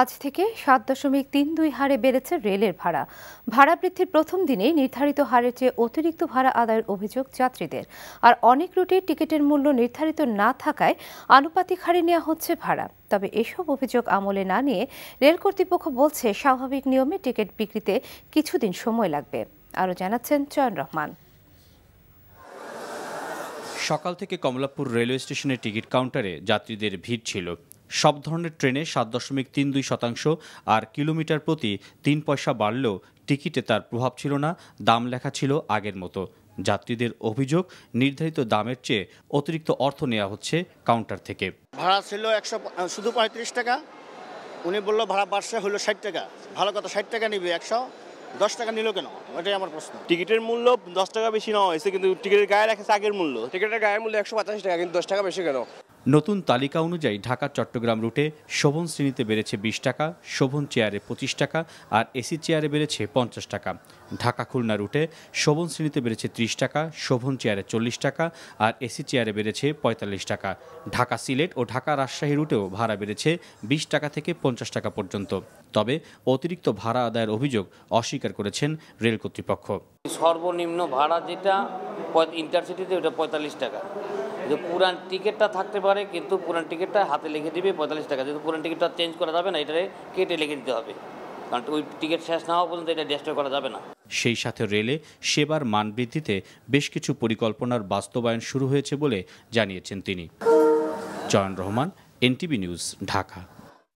আজ থেকে সাত দশমিক তিন দুই হারে বেড়েছে রেলের ভাড়া ভাড়া বৃদ্ধির প্রথম দিনেই নির্ধারিত হারের চেয়ে অতিরিক্ত ভাড়া আদায়ের অভিযোগ যাত্রীদের আর অনেক রুটে টিকিটের মূল্য নির্ধারিত না থাকায় আনুপাতিক হারে নেওয়া হচ্ছে ভাড়া তবে এসব অভিযোগ আমলে না নিয়ে রেল কর্তৃপক্ষ বলছে স্বাভাবিক নিয়মে টিকিট বিক্রিতে কিছুদিন সময় লাগবে আরও জানাচ্ছেন চয়ন রহমান সকাল থেকে কমলাপুর রেলওয়ে স্টেশনের টিকিট কাউন্টারে যাত্রীদের ভিড় ছিল সব ধরনের ট্রেনে সাত দশমিক তিন দুই শতাংশ আর কিলোমিটার প্রতি তিন পয়সা বাড়লেও টিকিটে তার প্রভাব ছিল না দাম লেখা ছিল আগের মতো যাত্রীদের অভিযোগ নির্ধারিত দামের চেয়ে অতিরিক্ত অর্থ নেওয়া হচ্ছে কাউন্টার থেকে ভাড়া ছিল একশো শুধু পঁয়ত্রিশ টাকা উনি বললো ভাড়া বাড়ছে হলো ষাট টাকা ভালো কথা ষাট টাকা নিবে একশো দশ টাকা নিল কেন ওটাই আমার প্রশ্ন টিকিটের মূল্য দশ টাকা বেশি নেওয়া হয়েছে কিন্তু টিকিটের গায়ে রাখে আগের মূল্য টিকিটের গায়ের মূল্য একশো পঁচাশি টাকা কিন্তু দশ টাকা বেশি কেন নতুন তালিকা অনুযায়ী ঢাকা চট্টগ্রাম রুটে শোভন শ্রেণীতে বেড়েছে বিশ টাকা শোভন চেয়ারে পঁচিশ টাকা আর এসি চেয়ারে বেড়েছে পঞ্চাশ টাকা ঢাকা খুলনা রুটে শোভন শ্রেণীতে বেড়েছে ত্রিশ টাকা শোভন চেয়ারে চল্লিশ টাকা আর এসি চেয়ারে বেড়েছে পঁয়তাল্লিশ টাকা ঢাকা সিলেট ও ঢাকা রাজশাহী রুটেও ভাড়া বেড়েছে বিশ টাকা থেকে পঞ্চাশ টাকা পর্যন্ত তবে অতিরিক্ত ভাড়া আদায়ের অভিযোগ অস্বীকার করেছেন রেল কর্তৃপক্ষ সর্বনিম্ন ভাড়া যেটা ইন্টারসিটিতে ওটা পঁয়তাল্লিশ টাকা যে পুরান টিকিটটা থাকতে পারে কিন্তু পুরান টিকিটটা হাতে লিখে দিবে পঁয়তাল্লিশ টাকা যদি পুরান টিকিটটা চেঞ্জ করা যাবে না এটা কেটে লিখে দিতে হবে কারণ ওই টিকিট শেষ না হওয়া পর্যন্ত এটা ডেস্ট্রয় করা যাবে না সেই সাথে রেলে সেবার মান বৃদ্ধিতে বেশ কিছু পরিকল্পনার বাস্তবায়ন শুরু হয়েছে বলে জানিয়েছেন তিনি জয়ন রহমান এনটিভি নিউজ ঢাকা